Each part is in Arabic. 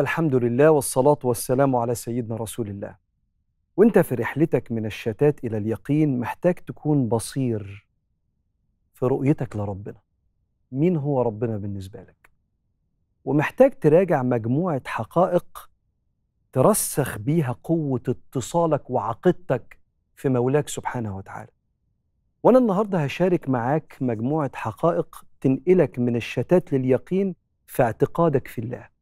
والحمد لله والصلاة والسلام على سيدنا رسول الله وانت في رحلتك من الشتات إلى اليقين محتاج تكون بصير في رؤيتك لربنا مين هو ربنا بالنسبة لك ومحتاج تراجع مجموعة حقائق ترسخ بيها قوة اتصالك وعقيدتك في مولاك سبحانه وتعالى وأنا النهاردة هشارك معاك مجموعة حقائق تنقلك من الشتات لليقين في اعتقادك في الله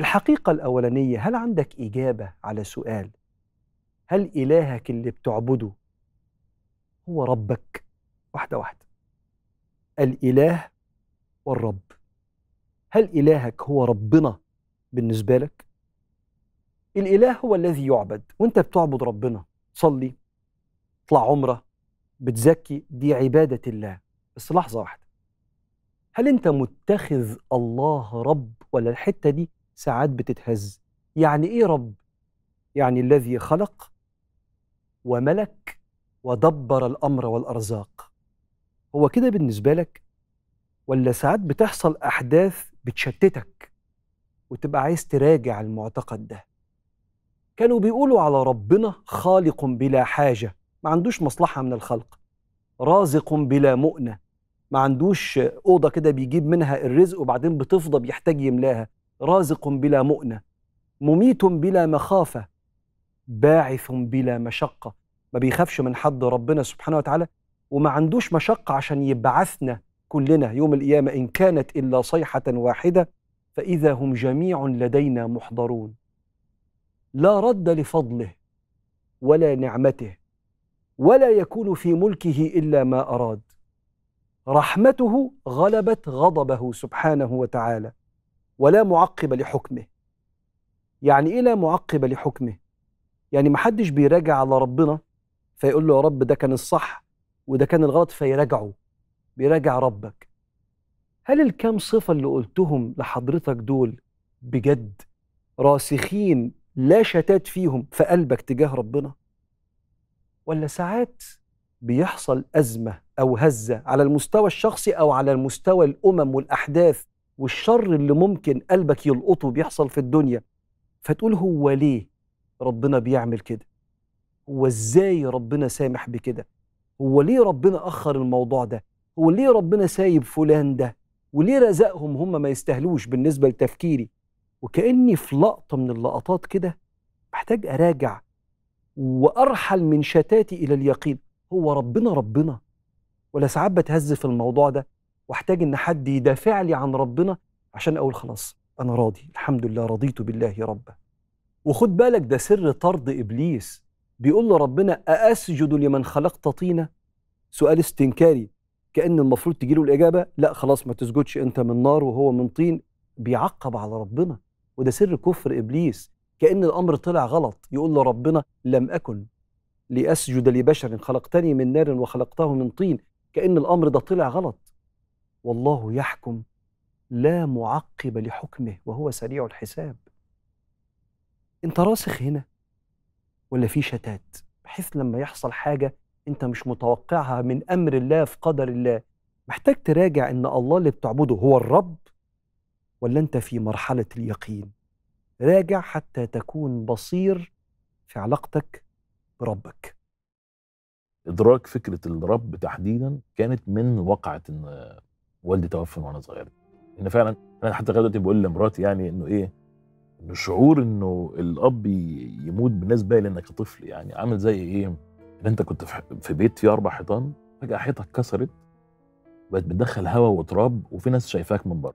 الحقيقة الأولانية هل عندك إجابة على سؤال هل إلهك اللي بتعبده هو ربك واحدة واحدة الإله والرب هل إلهك هو ربنا بالنسبة لك؟ الإله هو الذي يعبد وأنت بتعبد ربنا تصلي تطلع عمرة بتزكي دي عبادة الله بس لحظة واحدة هل أنت متخذ الله رب ولا الحتة دي ساعات بتتهز يعني ايه رب يعني الذي خلق وملك ودبر الامر والارزاق هو كده بالنسبه لك ولا ساعات بتحصل احداث بتشتتك وتبقى عايز تراجع المعتقد ده كانوا بيقولوا على ربنا خالق بلا حاجه ما عندوش مصلحه من الخلق رازق بلا مؤنه ما عندوش اوضه كده بيجيب منها الرزق وبعدين بتفضى بيحتاج يملاها رازق بلا مؤنه مميت بلا مخافه باعث بلا مشقه ما بيخافش من حد ربنا سبحانه وتعالى وما عندوش مشقه عشان يبعثنا كلنا يوم القيامه ان كانت الا صيحه واحده فاذا هم جميع لدينا محضرون لا رد لفضله ولا نعمته ولا يكون في ملكه الا ما اراد رحمته غلبت غضبه سبحانه وتعالى ولا معقب لحكمه يعني ايه لا معقب لحكمه يعني ما حدش بيراجع على ربنا فيقول له يا رب ده كان الصح وده كان الغلط فيراجعه بيراجع ربك هل الكام صفة اللي قلتهم لحضرتك دول بجد راسخين لا شتات فيهم في قلبك تجاه ربنا ولا ساعات بيحصل أزمة أو هزة على المستوى الشخصي أو على المستوى الأمم والأحداث والشر اللي ممكن قلبك يلقطه بيحصل في الدنيا فتقول هو ليه ربنا بيعمل كده هو ازاي ربنا سامح بكده هو ليه ربنا اخر الموضوع ده هو ليه ربنا سايب فلان ده وليه رزقهم هم ما يستاهلوش بالنسبه لتفكيري وكاني في لقطه من اللقطات كده محتاج اراجع وارحل من شتاتي الى اليقين هو ربنا ربنا ولا ساعات بتهز في الموضوع ده واحتاج ان حد يدافع لي عن ربنا عشان اقول خلاص انا راضي الحمد لله رضيت بالله ربا وخد بالك ده سر طرد ابليس بيقول له ربنا أأسجد لمن خلقت طينا سؤال استنكاري كأن المفروض تجي له الإجابة لا خلاص ما تسجدش أنت من نار وهو من طين بيعقب على ربنا وده سر كفر إبليس كأن الأمر طلع غلط يقول له ربنا لم أكن لأسجد لبشر خلقتني من نار وخلقته من طين كأن الأمر ده طلع غلط والله يحكم لا معقب لحكمه وهو سريع الحساب انت راسخ هنا ولا في شتات بحيث لما يحصل حاجه انت مش متوقعها من امر الله في قدر الله محتاج تراجع ان الله اللي بتعبده هو الرب ولا انت في مرحله اليقين راجع حتى تكون بصير في علاقتك بربك ادراك فكره الرب تحديدا كانت من وقعه والدي توفى وانا صغير ان فعلا انا حتى لغايه دلوقتي بقول لمراتي يعني انه ايه انه شعور انه الاب يموت بالنسبه لي انك طفل يعني عامل زي ايه ان انت كنت في بيت فيه اربع حيطان فجاه حيطه اتكسرت بقت بتدخل هواء وتراب وفي ناس شايفاك من بره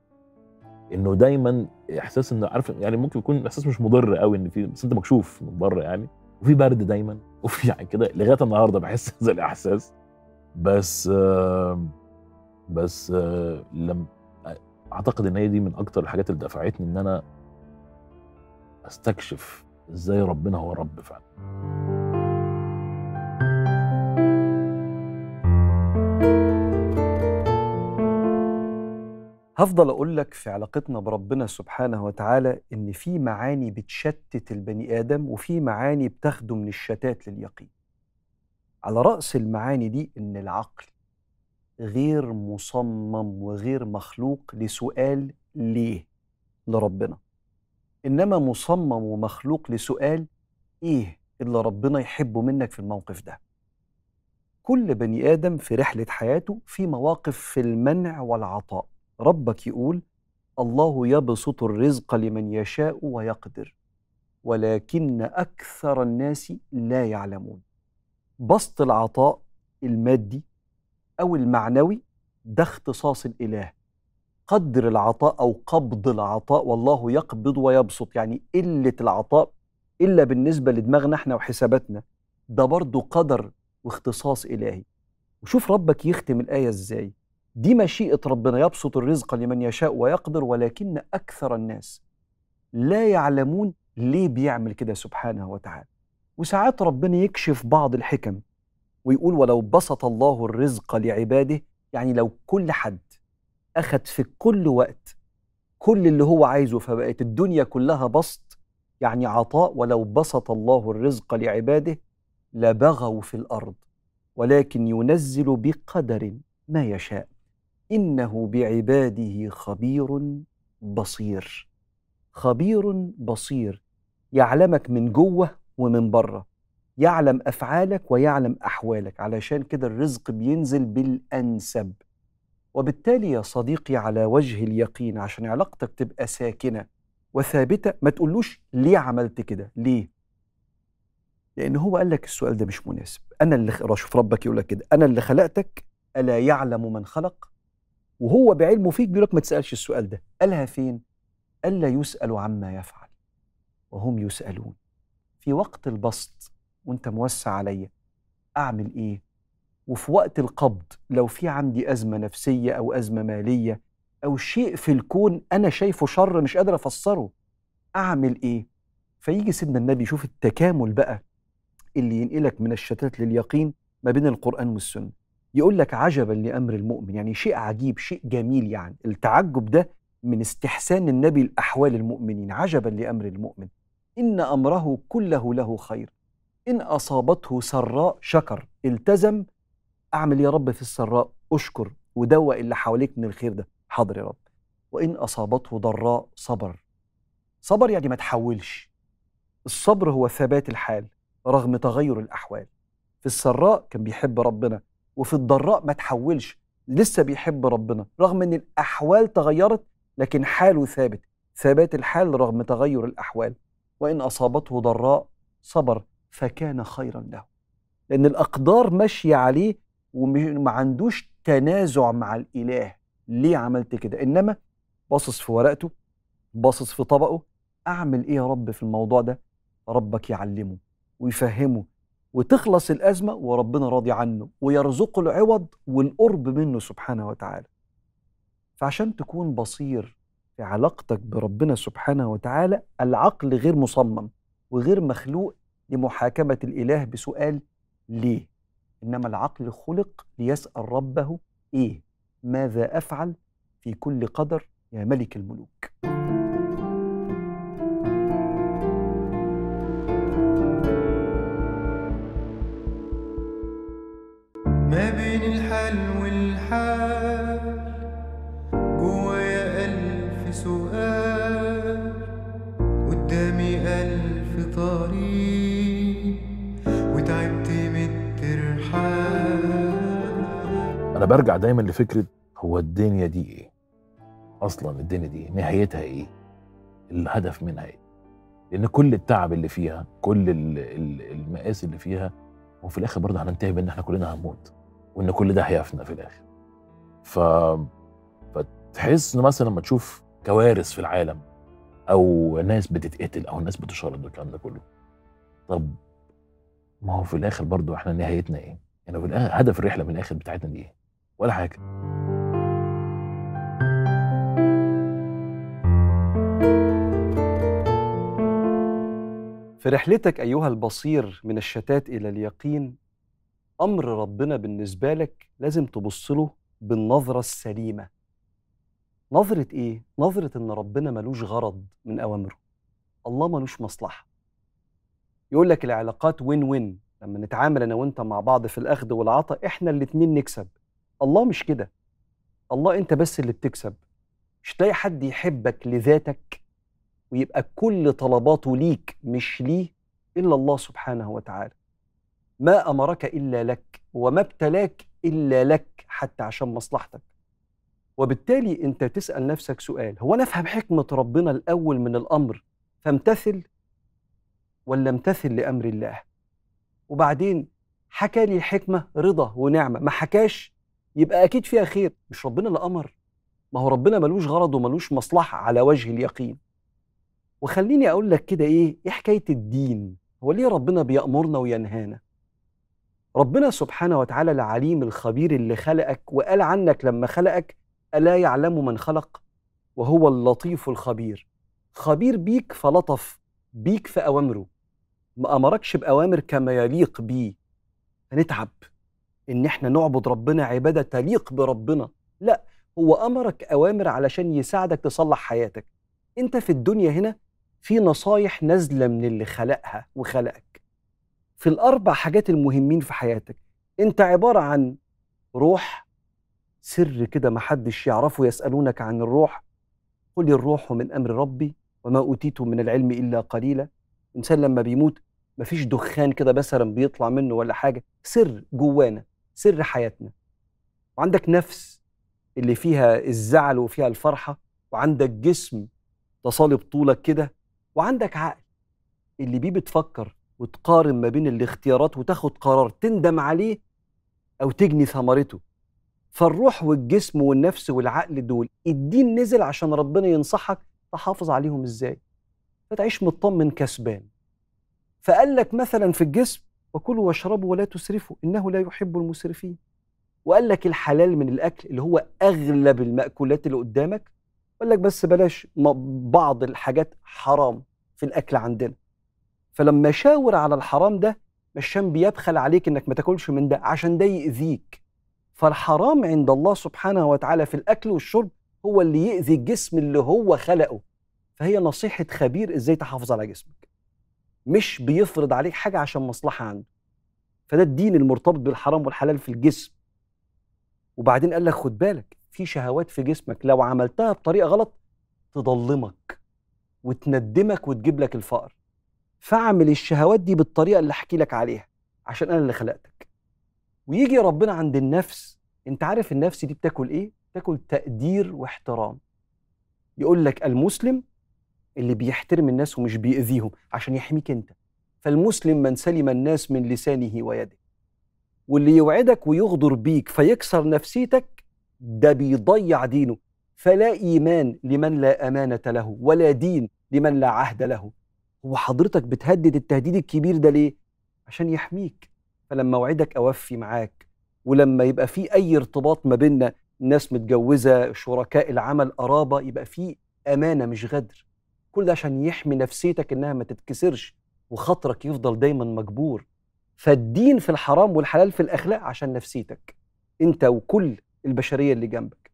انه دايما احساس انه عارف يعني ممكن يكون احساس مش مضر قوي ان في بس انت مكشوف من بره يعني وفي برد دايما وفي يعني كده لغايه النهارده بحس هذا الاحساس بس آه بس آه، لم آه، اعتقد ان هي دي من اكتر الحاجات اللي دفعتني ان انا استكشف ازاي ربنا هو رب فعلا هفضل اقول لك في علاقتنا بربنا سبحانه وتعالى ان في معاني بتشتت البني ادم وفي معاني بتاخده من الشتات لليقين على راس المعاني دي ان العقل غير مصمم وغير مخلوق لسؤال ليه لربنا انما مصمم ومخلوق لسؤال ايه اللي ربنا يحبه منك في الموقف ده كل بني ادم في رحله حياته في مواقف في المنع والعطاء ربك يقول الله يبسط الرزق لمن يشاء ويقدر ولكن اكثر الناس لا يعلمون بسط العطاء المادي أو المعنوي ده اختصاص الإله قدر العطاء أو قبض العطاء والله يقبض ويبسط يعني قلة العطاء إلا بالنسبة لدماغنا احنا وحساباتنا ده برضه قدر واختصاص إلهي وشوف ربك يختم الآية إزاي دي مشيئة ربنا يبسط الرزق لمن يشاء ويقدر ولكن أكثر الناس لا يعلمون ليه بيعمل كده سبحانه وتعالى وساعات ربنا يكشف بعض الحكم ويقول ولو بسط الله الرزق لعباده يعني لو كل حد أخذ في كل وقت كل اللي هو عايزه فبقت الدنيا كلها بسط يعني عطاء ولو بسط الله الرزق لعباده لبغوا في الأرض ولكن ينزل بقدر ما يشاء إنه بعباده خبير بصير خبير بصير يعلمك من جوه ومن بره يعلم افعالك ويعلم احوالك علشان كده الرزق بينزل بالانسب وبالتالي يا صديقي على وجه اليقين عشان علاقتك تبقى ساكنه وثابته ما تقولوش ليه عملت كده ليه لان هو قال لك السؤال ده مش مناسب انا اللي شوف ربك يقول لك كده انا اللي خلقتك الا يعلم من خلق وهو بعلمه فيك بيقول لك ما تسالش السؤال ده قالها فين الا يسال عما يفعل وهم يسالون في وقت البسط وانت موسع عليا اعمل ايه وفي وقت القبض لو في عندي ازمه نفسيه او ازمه ماليه او شيء في الكون انا شايفه شر مش قادر افسره اعمل ايه فيجي سيدنا النبي يشوف التكامل بقى اللي ينقلك من الشتات لليقين ما بين القران والسنه يقول لك عجبا لامر المؤمن يعني شيء عجيب شيء جميل يعني التعجب ده من استحسان النبي لاحوال المؤمنين عجبا لامر المؤمن ان امره كله له خير إن أصابته سراء شكر التزم أعمل يا رب في السراء أشكر ودوق اللي حواليك من الخير ده حاضر يا رب وإن أصابته ضراء صبر صبر يعني ما تحولش الصبر هو ثبات الحال رغم تغير الأحوال في السراء كان بيحب ربنا وفي الضراء ما تحولش لسه بيحب ربنا رغم ان الاحوال تغيرت لكن حاله ثابت ثبات الحال رغم تغير الاحوال وان اصابته ضراء صبر فكان خيرا له لأن الأقدار ماشية عليه وما عندوش تنازع مع الإله ليه عملت كده إنما باصص في ورقته باصص في طبقه أعمل إيه يا رب في الموضوع ده ربك يعلمه ويفهمه وتخلص الأزمة وربنا راضي عنه ويرزقه العوض والقرب منه سبحانه وتعالى فعشان تكون بصير في علاقتك بربنا سبحانه وتعالى العقل غير مصمم وغير مخلوق لمحاكمة الإله بسؤال ليه إنما العقل خلق ليسأل ربه إيه ماذا أفعل في كل قدر يا ملك الملوك ما بين الحال والحال جوايا ألف سؤال برجع دايما لفكره هو الدنيا دي ايه اصلا الدنيا دي نهايتها ايه الهدف منها ايه لان كل التعب اللي فيها كل المقاسي اللي فيها وفي الاخر برضه هننتهي بان احنا كلنا هنموت وان كل ده هيفنى في الاخر ف فتحس انه مثلا لما تشوف كوارث في العالم او ناس بتتقتل او ناس بتشرد والكلام ده كله طب ما هو في الاخر برضه احنا نهايتنا ايه؟ يعني في الاخر هدف الرحله من الاخر بتاعتنا دي ايه؟ ولا حاجه في رحلتك ايها البصير من الشتات الى اليقين امر ربنا بالنسبه لك لازم تبص له بالنظره السليمه نظره ايه نظره ان ربنا ملوش غرض من اوامره الله ملوش مصلحه يقول لك العلاقات وين وين لما نتعامل انا وانت مع بعض في الاخذ والعطاء احنا الاتنين نكسب الله مش كده الله انت بس اللي بتكسب مش تلاقي حد يحبك لذاتك ويبقى كل طلباته ليك مش ليه الا الله سبحانه وتعالى ما امرك الا لك وما ابتلاك الا لك حتى عشان مصلحتك وبالتالي انت تسال نفسك سؤال هو انا افهم حكمه ربنا الاول من الامر فامتثل ولا امتثل لامر الله وبعدين حكى لي الحكمه رضا ونعمه ما حكاش يبقى اكيد فيها خير مش ربنا اللي امر ما هو ربنا ملوش غرض وملوش مصلحه على وجه اليقين وخليني اقول لك كده ايه ايه حكايه الدين هو ليه ربنا بيامرنا وينهانا ربنا سبحانه وتعالى العليم الخبير اللي خلقك وقال عنك لما خلقك الا يعلم من خلق وهو اللطيف الخبير خبير بيك فلطف بيك في اوامره ما امركش باوامر كما يليق بيه هنتعب ان احنا نعبد ربنا عباده تليق بربنا لا هو امرك اوامر علشان يساعدك تصلح حياتك انت في الدنيا هنا في نصايح نازله من اللي خلقها وخلقك في الاربع حاجات المهمين في حياتك انت عباره عن روح سر كده محدش يعرفه يسالونك عن الروح قل الروح من امر ربي وما اوتيت من العلم الا قليلا الانسان لما بيموت مفيش دخان كده مثلا بيطلع منه ولا حاجه سر جوانا سر حياتنا وعندك نفس اللي فيها الزعل وفيها الفرحة وعندك جسم تصالب طولك كده وعندك عقل اللي بيه بتفكر وتقارن ما بين الاختيارات وتاخد قرار تندم عليه أو تجني ثمرته فالروح والجسم والنفس والعقل دول الدين نزل عشان ربنا ينصحك تحافظ عليهم ازاي فتعيش مطمن كسبان فقال لك مثلا في الجسم وكلوا واشربوا ولا تسرفوا إنه لا يحب المسرفين وقال لك الحلال من الأكل اللي هو أغلب المأكولات اللي قدامك وقال لك بس بلاش بعض الحاجات حرام في الأكل عندنا فلما شاور على الحرام ده مشان بيبخل عليك إنك ما تاكلش من ده عشان ده يأذيك فالحرام عند الله سبحانه وتعالى في الأكل والشرب هو اللي يأذي الجسم اللي هو خلقه فهي نصيحة خبير إزاي تحافظ على جسمك مش بيفرض عليك حاجه عشان مصلحه عنده فده الدين المرتبط بالحرام والحلال في الجسم وبعدين قال لك خد بالك في شهوات في جسمك لو عملتها بطريقه غلط تضلمك وتندمك وتجيب لك الفقر فاعمل الشهوات دي بالطريقه اللي احكي لك عليها عشان انا اللي خلقتك ويجي ربنا عند النفس انت عارف النفس دي بتاكل ايه بتاكل تقدير واحترام يقول لك المسلم اللي بيحترم الناس ومش بيأذيهم عشان يحميك انت فالمسلم من سلم الناس من لسانه ويده واللي يوعدك ويغدر بيك فيكسر نفسيتك ده بيضيع دينه فلا ايمان لمن لا امانه له ولا دين لمن لا عهد له هو حضرتك بتهدد التهديد الكبير ده ليه عشان يحميك فلما اوعدك اوفي معاك ولما يبقى في اي ارتباط ما بيننا ناس متجوزه شركاء العمل قرابه يبقى في امانه مش غدر كل ده عشان يحمي نفسيتك انها ما تتكسرش وخاطرك يفضل دايما مجبور فالدين في الحرام والحلال في الاخلاق عشان نفسيتك انت وكل البشريه اللي جنبك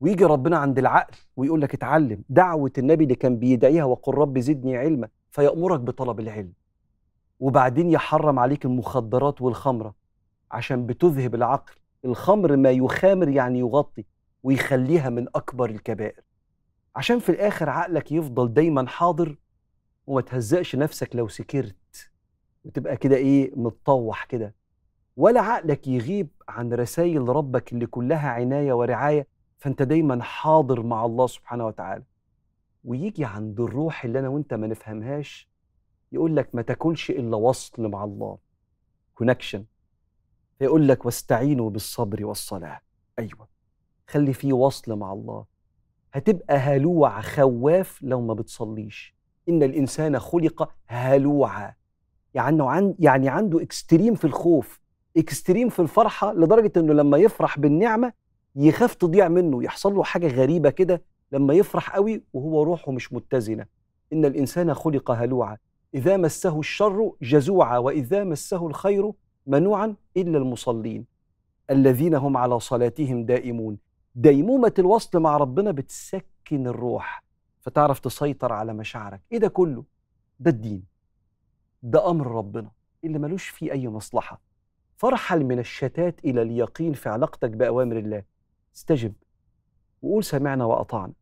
ويجي ربنا عند العقل ويقول لك اتعلم دعوه النبي اللي كان بيدعيها وقل رب زدني علما فيامرك بطلب العلم وبعدين يحرم عليك المخدرات والخمره عشان بتذهب العقل الخمر ما يخامر يعني يغطي ويخليها من اكبر الكبائر عشان في الاخر عقلك يفضل دايما حاضر وما تهزقش نفسك لو سكرت وتبقى كده ايه متطوح كده ولا عقلك يغيب عن رسائل ربك اللي كلها عنايه ورعايه فانت دايما حاضر مع الله سبحانه وتعالى ويجي عند الروح اللي انا وانت ما نفهمهاش يقول لك ما تكونش الا وصل مع الله كونكشن فيقول لك واستعينوا بالصبر والصلاه ايوه خلي فيه وصل مع الله هتبقى هلوع خواف لو ما بتصليش ان الانسان خلق هلوعا يعني عن يعني عنده اكستريم في الخوف اكستريم في الفرحه لدرجه انه لما يفرح بالنعمه يخاف تضيع منه يحصل له حاجه غريبه كده لما يفرح قوي وهو روحه مش متزنه ان الانسان خلق هلوعا اذا مسه الشر جزوعا واذا مسه الخير منوعا الا المصلين الذين هم على صلاتهم دائمون ديمومة الوصل مع ربنا بتسكن الروح فتعرف تسيطر على مشاعرك ايه ده كله ده الدين ده امر ربنا اللي ملوش فيه اي مصلحه فارحل من الشتات الى اليقين في علاقتك باوامر الله استجب وقول سمعنا واطعنا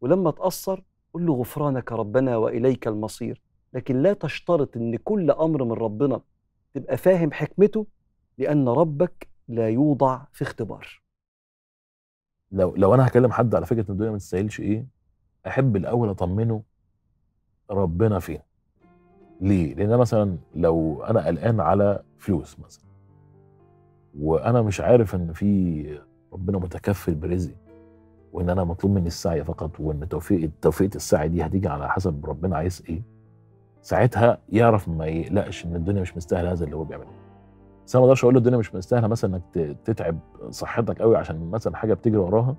ولما تاثر قل له غفرانك ربنا واليك المصير لكن لا تشترط ان كل امر من ربنا تبقى فاهم حكمته لان ربك لا يوضع في اختبار لو لو انا هكلم حد على فكره ان الدنيا ما تستاهلش ايه احب الاول اطمنه ربنا فين ليه لان مثلا لو انا قلقان على فلوس مثلا وانا مش عارف ان في ربنا متكفل برزقي وان انا مطلوب مني السعي فقط وان توفيق توفيق السعي دي هتيجي على حسب ربنا عايز ايه ساعتها يعرف ما يقلقش ان الدنيا مش مستاهله هذا اللي هو بيعمله بس انا ما اقدرش اقول له الدنيا مش مستاهله مثلا انك تتعب صحتك قوي عشان مثلا حاجه بتجري وراها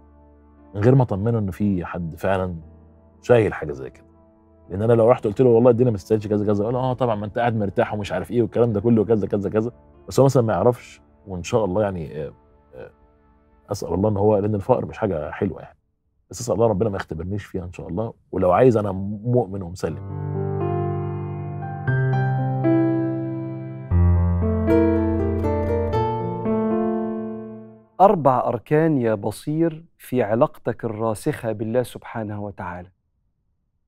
من غير ما اطمنه ان في حد فعلا شايل حاجه زي كده لان انا لو رحت قلت له والله الدنيا ما تستاهلش كذا كذا يقول اه طبعا ما انت قاعد مرتاح ومش عارف ايه والكلام ده كله كذا كذا كذا بس هو مثلا ما يعرفش وان شاء الله يعني آه، آه، اسال الله ان هو لان الفقر مش حاجه حلوه يعني بس اسال الله ربنا ما يختبرنيش فيها ان شاء الله ولو عايز انا مؤمن ومسلم أربع أركان يا بصير في علاقتك الراسخة بالله سبحانه وتعالى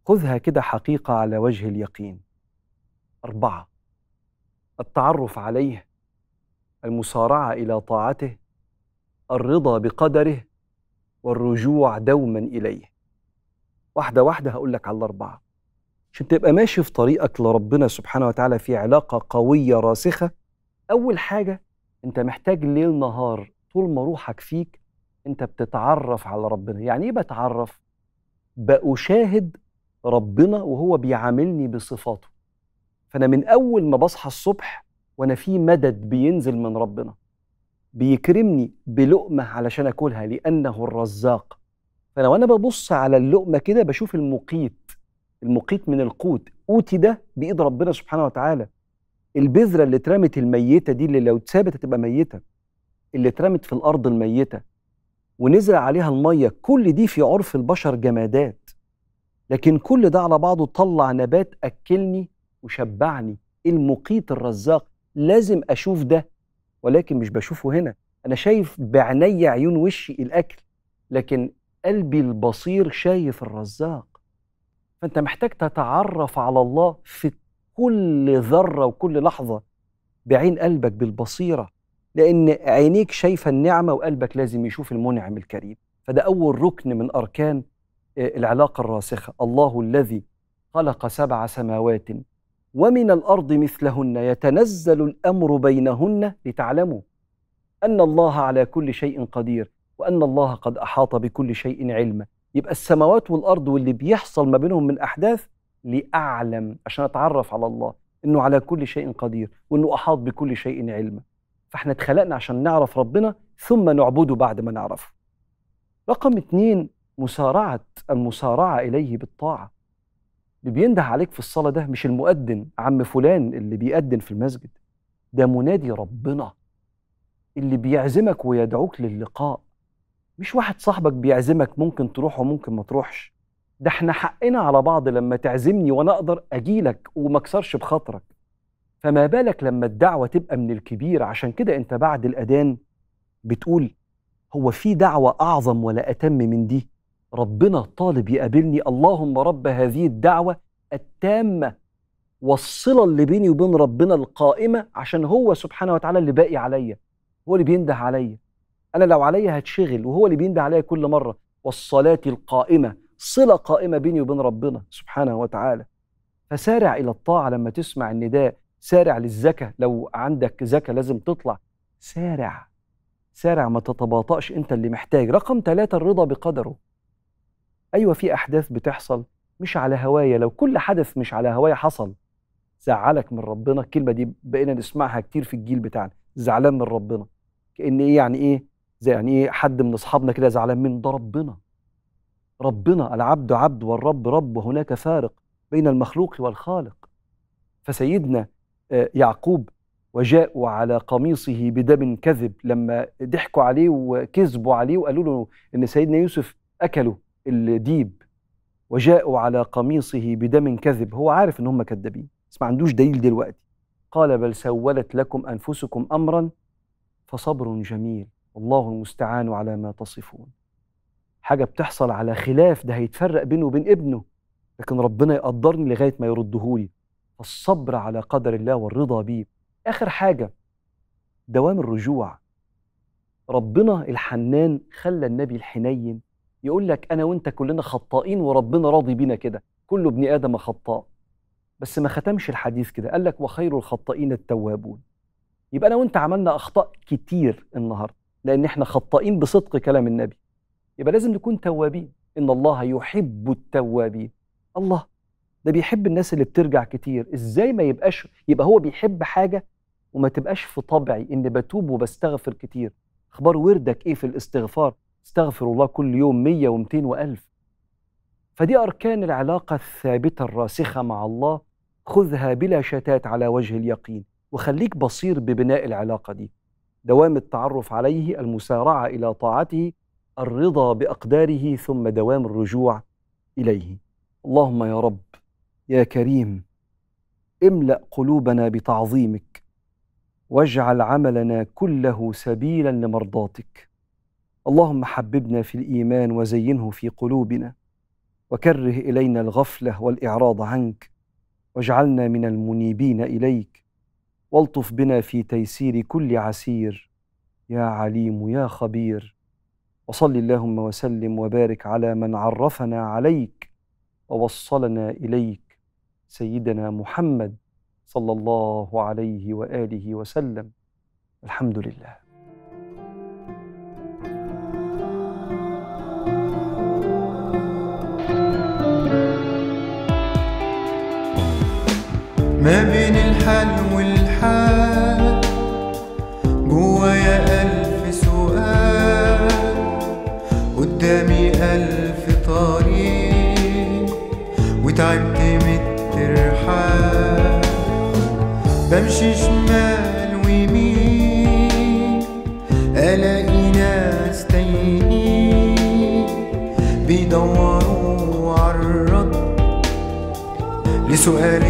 خذها كده حقيقة على وجه اليقين أربعة التعرف عليه المصارعة إلى طاعته الرضا بقدره والرجوع دوما إليه واحدة واحدة هقول لك على الأربعة عشان تبقى ماشي في طريقك لربنا سبحانه وتعالى في علاقة قوية راسخة أول حاجة أنت محتاج ليل نهار طول ما روحك فيك انت بتتعرف على ربنا يعني ايه بتعرف بأشاهد ربنا وهو بيعاملني بصفاته فأنا من أول ما بصحى الصبح وأنا في مدد بينزل من ربنا بيكرمني بلقمة علشان أكلها لأنه الرزاق فأنا وأنا ببص على اللقمة كده بشوف المقيت المقيت من القوت قوتي ده بإيد ربنا سبحانه وتعالى البذرة اللي اترمت الميتة دي اللي لو اتثابت هتبقى ميتة اللي اترمت في الارض الميته ونزل عليها الميه كل دي في عرف البشر جمادات لكن كل ده على بعضه طلع نبات اكلني وشبعني المقيت الرزاق لازم اشوف ده ولكن مش بشوفه هنا انا شايف بعيني عيون وشي الاكل لكن قلبي البصير شايف الرزاق فانت محتاج تتعرف على الله في كل ذره وكل لحظه بعين قلبك بالبصيره لأن عينيك شايفة النعمة وقلبك لازم يشوف المنعم الكريم فده أول ركن من أركان آه، العلاقة الراسخة الله الذي خلق سبع سماوات ومن الأرض مثلهن يتنزل الأمر بينهن لتعلموا أن الله على كل شيء قدير وأن الله قد أحاط بكل شيء علما يبقى السماوات والأرض واللي بيحصل ما بينهم من أحداث لأعلم عشان أتعرف على الله أنه على كل شيء قدير وأنه أحاط بكل شيء علما فاحنا اتخلقنا عشان نعرف ربنا ثم نعبده بعد ما نعرفه رقم اتنين مسارعة المسارعة إليه بالطاعة اللي بينده عليك في الصلاة ده مش المؤذن عم فلان اللي بيأذن في المسجد ده منادي ربنا اللي بيعزمك ويدعوك للقاء مش واحد صاحبك بيعزمك ممكن تروح وممكن ما تروحش ده احنا حقنا على بعض لما تعزمني وانا اقدر اجيلك وما اكسرش بخاطرك فما بالك لما الدعوة تبقى من الكبير عشان كده أنت بعد الأذان بتقول هو في دعوة أعظم ولا أتم من دي ربنا طالب يقابلني اللهم رب هذه الدعوة التامة والصلة اللي بيني وبين ربنا القائمة عشان هو سبحانه وتعالى اللي باقي عليا هو اللي بينده عليا أنا لو عليا هتشغل وهو اللي بينده عليا كل مرة والصلاة القائمة صلة قائمة بيني وبين ربنا سبحانه وتعالى فسارع إلى الطاعة لما تسمع النداء سارع للذكاء لو عندك ذكاء لازم تطلع سارع سارع ما تتباطأش انت اللي محتاج رقم ثلاثة الرضا بقدره ايوه في احداث بتحصل مش على هوايا لو كل حدث مش على هوايا حصل زعلك من ربنا الكلمة دي بقينا نسمعها كتير في الجيل بتاعنا زعلان من ربنا كأن إيه يعني إيه زي يعني إيه حد من أصحابنا كده زعلان من ده ربنا ربنا العبد عبد والرب رب وهناك فارق بين المخلوق والخالق فسيدنا يعقوب وجاءوا على قميصه بدم كذب لما ضحكوا عليه وكذبوا عليه وقالوا له ان سيدنا يوسف اكلوا الديب وجاءوا على قميصه بدم كذب هو عارف ان هم كذابين بس ما عندوش دليل دلوقتي قال بل سولت لكم انفسكم امرا فصبر جميل والله المستعان على ما تصفون حاجه بتحصل على خلاف ده هيتفرق بينه وبين ابنه لكن ربنا يقدرني لغايه ما يردهولي الصبر على قدر الله والرضا به آخر حاجة دوام الرجوع ربنا الحنان خلى النبي الحنين يقول لك أنا وأنت كلنا خطائين وربنا راضي بينا كده كل ابن آدم خطاء بس ما ختمش الحديث كده قال لك وخير الخطائين التوابون يبقى أنا وأنت عملنا أخطاء كتير النهاردة لأن إحنا خطائين بصدق كلام النبي يبقى لازم نكون توابين إن الله يحب التوابين الله ده بيحب الناس اللي بترجع كتير ازاي ما يبقاش يبقى هو بيحب حاجه وما تبقاش في طبعي ان بتوب وبستغفر كتير اخبار وردك ايه في الاستغفار استغفر الله كل يوم مية و وألف فدي أركان العلاقة الثابتة الراسخة مع الله خذها بلا شتات على وجه اليقين وخليك بصير ببناء العلاقة دي دوام التعرف عليه المسارعة إلى طاعته الرضا بأقداره ثم دوام الرجوع إليه اللهم يا رب يا كريم املا قلوبنا بتعظيمك واجعل عملنا كله سبيلا لمرضاتك اللهم حببنا في الايمان وزينه في قلوبنا وكره الينا الغفله والاعراض عنك واجعلنا من المنيبين اليك والطف بنا في تيسير كل عسير يا عليم يا خبير وصل اللهم وسلم وبارك على من عرفنا عليك ووصلنا اليك سيدنا محمد صلى الله عليه واله وسلم الحمد لله ما بين الحلم suele